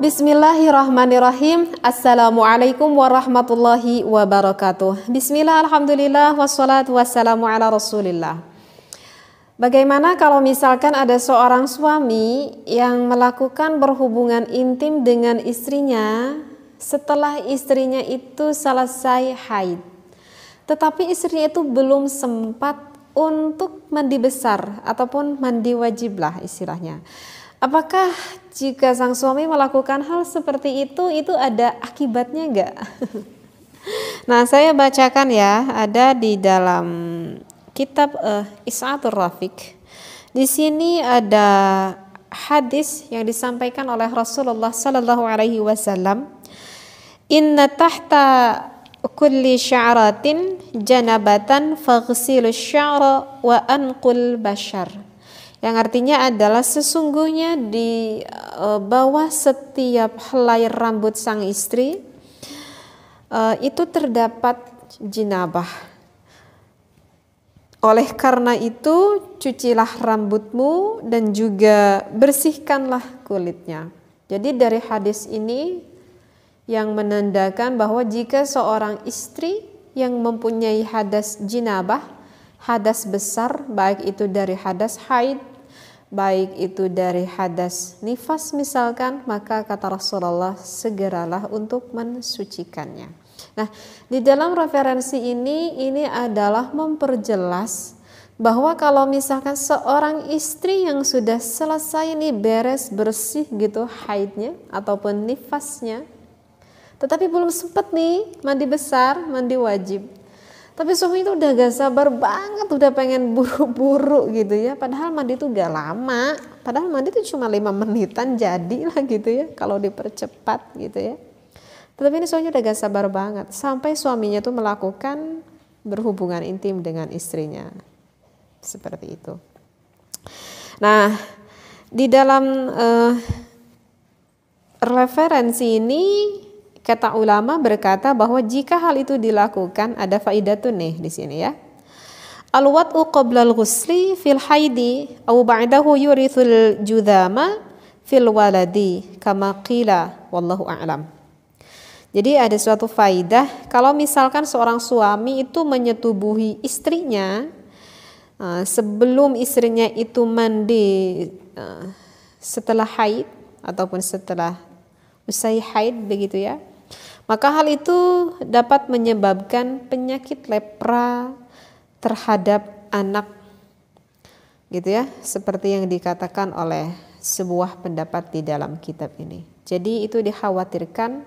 Bismillahirrahmanirrahim Assalamualaikum warahmatullahi wabarakatuh Bismillah alhamdulillah Wassalatu wassalamu ala rasulillah Bagaimana kalau misalkan ada seorang suami yang melakukan berhubungan intim dengan istrinya setelah istrinya itu selesai haid. Tetapi istrinya itu belum sempat untuk mandi besar ataupun mandi wajiblah istilahnya. Apakah jika sang suami melakukan hal seperti itu, itu ada akibatnya enggak? nah, saya bacakan ya, ada di dalam kitab uh, Is'atul Rafiq. Di sini ada hadis yang disampaikan oleh Rasulullah Sallallahu Alaihi Wasallam. Inna tahta kulli sya'ratin janabatan faghsilu sya'ra wa anqul bashar yang artinya adalah sesungguhnya di e, bawah setiap helai rambut sang istri e, itu terdapat jinabah. Oleh karena itu, cucilah rambutmu dan juga bersihkanlah kulitnya. Jadi dari hadis ini yang menandakan bahwa jika seorang istri yang mempunyai hadas jinabah, hadas besar baik itu dari hadas haid baik itu dari hadas nifas misalkan, maka kata Rasulullah segeralah untuk mensucikannya. Nah, di dalam referensi ini ini adalah memperjelas bahwa kalau misalkan seorang istri yang sudah selesai ini beres bersih gitu haidnya ataupun nifasnya tetapi belum sempat nih mandi besar, mandi wajib tapi suami itu udah gak sabar banget, udah pengen buru-buru gitu ya. Padahal mandi itu gak lama. Padahal mandi itu cuma lima menitan jadilah gitu ya. Kalau dipercepat gitu ya. Tetapi ini suaminya udah gak sabar banget. Sampai suaminya tuh melakukan berhubungan intim dengan istrinya. Seperti itu. Nah, di dalam uh, referensi ini kata ulama berkata bahwa jika hal itu dilakukan ada faidatun nih di sini ya. Al-wad'u qabla al-ghusli fil haidi aw ba'dahu yurithul judama fil waladi kama qila wallahu a'lam. Jadi ada suatu faidah kalau misalkan seorang suami itu menyetubuhi istrinya eh, sebelum istrinya itu mandi eh, setelah haid ataupun setelah usai haid begitu ya maka hal itu dapat menyebabkan penyakit lepra terhadap anak. Gitu ya, seperti yang dikatakan oleh sebuah pendapat di dalam kitab ini. Jadi itu dikhawatirkan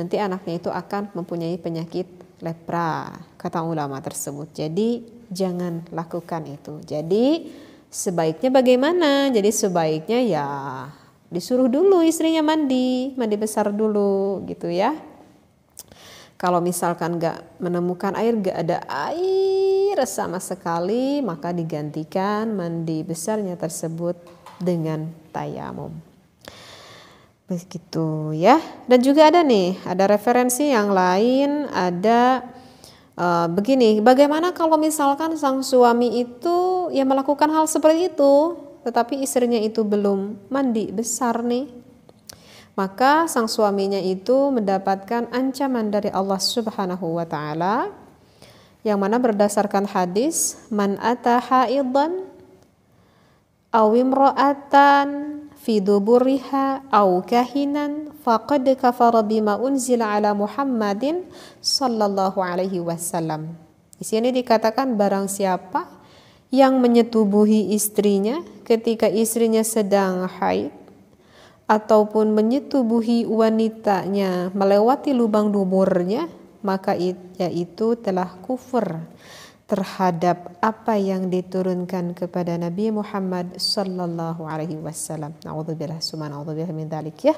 nanti anaknya itu akan mempunyai penyakit lepra, kata ulama tersebut. Jadi jangan lakukan itu. Jadi sebaiknya bagaimana? Jadi sebaiknya ya disuruh dulu istrinya mandi, mandi besar dulu gitu ya. Kalau misalkan nggak menemukan air, nggak ada air sama sekali, maka digantikan mandi besarnya tersebut dengan tayamum. Begitu ya. Dan juga ada nih, ada referensi yang lain, ada uh, begini, bagaimana kalau misalkan sang suami itu ya melakukan hal seperti itu, tetapi istrinya itu belum mandi besar nih, maka sang suaminya itu mendapatkan ancaman dari Allah Subhanahu wa taala yang mana berdasarkan hadis man ata haidan aw imra'atan fi duburiha aw kahinan faqad kafara bima unzila ala Muhammadin sallallahu alaihi wasallam. Di sini dikatakan barang siapa yang menyetubuhi istrinya ketika istrinya sedang haid ataupun menyetubuhi wanitanya melewati lubang duburnya, maka yaitu telah kufur terhadap apa yang diturunkan kepada Nabi Muhammad sallallahu alaihi wasallam. Nauzubillah subhanallahi min dalik ya.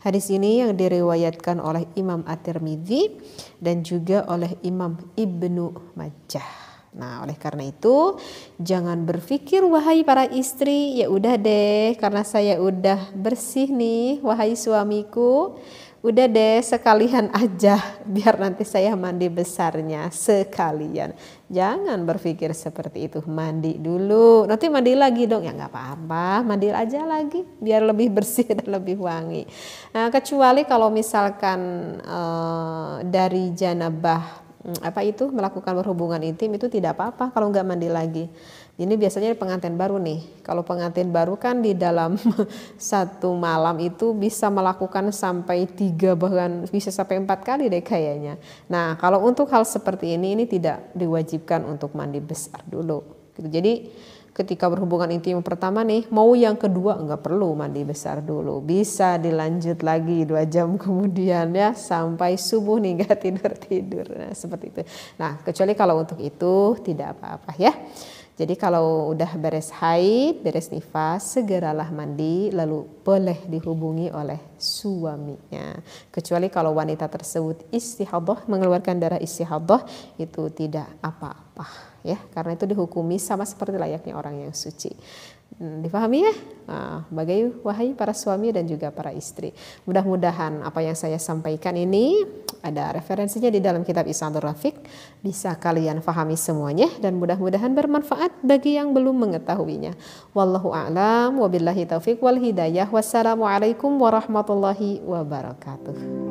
Hadis ini yang diriwayatkan oleh Imam At-Tirmizi dan juga oleh Imam Ibnu Majah. Nah, oleh karena itu jangan berpikir wahai para istri, ya udah deh karena saya udah bersih nih wahai suamiku. Udah deh sekalian aja biar nanti saya mandi besarnya sekalian. Jangan berpikir seperti itu, mandi dulu. Nanti mandi lagi dong. Ya nggak apa-apa, mandi aja lagi biar lebih bersih dan lebih wangi. Nah, kecuali kalau misalkan eh, dari janabah Mm, apa itu melakukan berhubungan intim itu tidak apa-apa kalau nggak mandi lagi. Ini biasanya pengantin baru nih. Kalau pengantin baru kan di dalam satu malam itu bisa melakukan sampai tiga bahkan bisa sampai empat kali deh kayaknya. Nah kalau untuk hal seperti ini ini tidak diwajibkan untuk mandi besar dulu. Gitu. Jadi ketika berhubungan intim pertama nih mau yang kedua nggak perlu mandi besar dulu bisa dilanjut lagi dua jam kemudian ya sampai subuh nih nggak tidur tidur nah seperti itu nah kecuali kalau untuk itu tidak apa-apa ya jadi kalau udah beres haid, beres nifas, segeralah mandi lalu boleh dihubungi oleh suaminya. Kecuali kalau wanita tersebut istihadah, mengeluarkan darah istihadah itu tidak apa-apa apa ya karena itu dihukumi sama seperti layaknya orang yang suci hmm, dipahami ya nah, bagai wahai para suami dan juga para istri mudah-mudahan apa yang saya sampaikan ini ada referensinya di dalam kitab Isanul Rafiq bisa kalian fahami semuanya dan mudah-mudahan bermanfaat bagi yang belum mengetahuinya wallahu a'lam wabillahi taufik wal hidayah wassalamualaikum warahmatullahi wabarakatuh